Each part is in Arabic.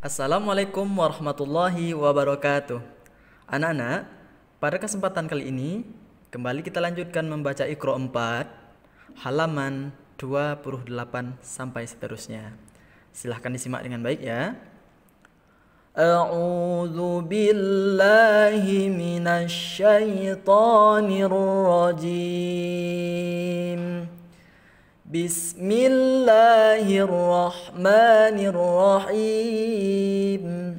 Assalamualaikum warahmatullahi wabarakatuh. Anak-anak, pada kesempatan kali ini kembali kita lanjutkan membaca Iqra 4 halaman 28 sampai seterusnya. Silahkan disimak dengan baik ya. A'udzu billahi minasy syaithanir rajim. بسم الله الرحمن الرحيم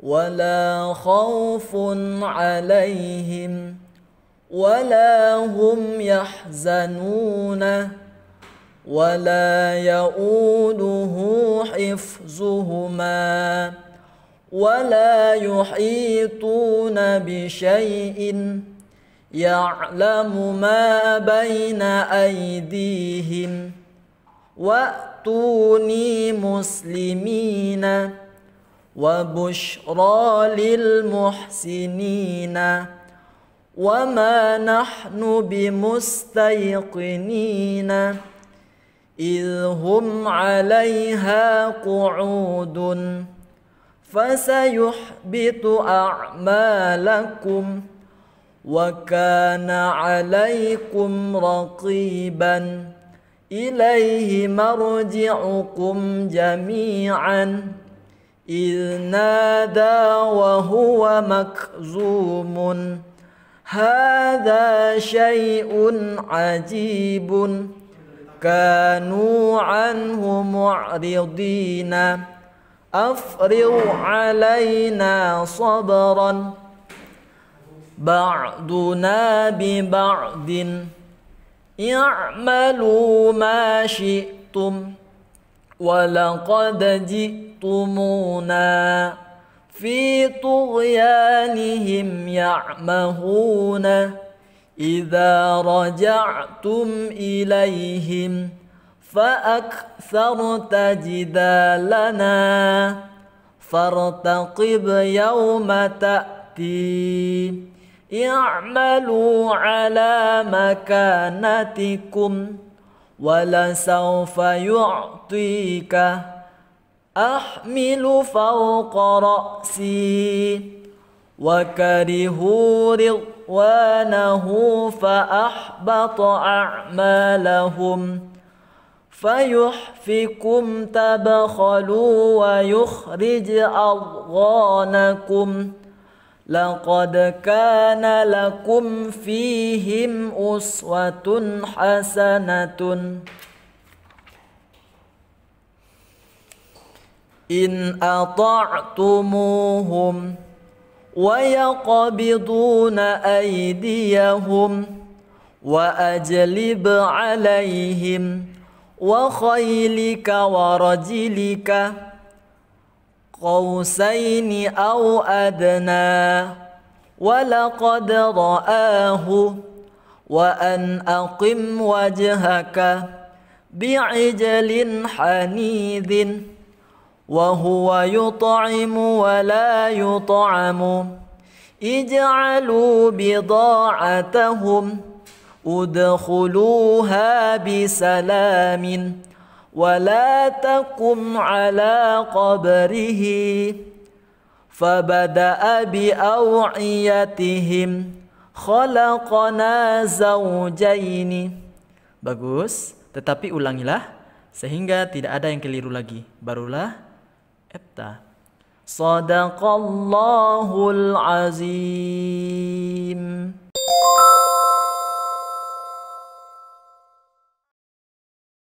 ولا خوف عليهم ولا هم يحزنون ولا يؤوده حفظهما ولا يحيطون بشيء يعلم ما بين أيديهم وأتوني مسلمين وبشرى للمحسنين وما نحن بمستيقنين إذ هم عليها قعود فسيحبط أعمالكم وكان عليكم رقيبا إليه مرجعكم جميعا إذ نادى وهو مكزوم هذا شيء عجيب كانوا عنه معرضين أفرغ علينا صبرا بعضنا ببعض اعملوا ما شئتم ولقد جئتمونا في طغيانهم يعمهون إذا رجعتم إليهم فأكثرت جدالنا فارتقب يوم تأتي اعملوا على مكانتكم ولسوف يعطيك أحمل فوق رأسي وكرهوا رضوانه فأحبط أعمالهم فيحفكم تبخلوا ويخرج أضغانكم لقد كان لكم فيهم أسوة حسنة إن أطعتموهم ويقبضون أيديهم وأجلب عليهم وخيلك ورجلك قوسين أو أدنى ولقد رآه وأن أقم وجهك بعجل حنيذ وهو يطعم ولا يطعم اجعلوا بضاعتهم ادخلوها بسلام ولا تقم على قبره فبدأ بأوعيتهم خلقنا زوجين bagus tetapi ulangilah sehingga tidak ada yang keliru lagi barulah epta sadaqallahul azim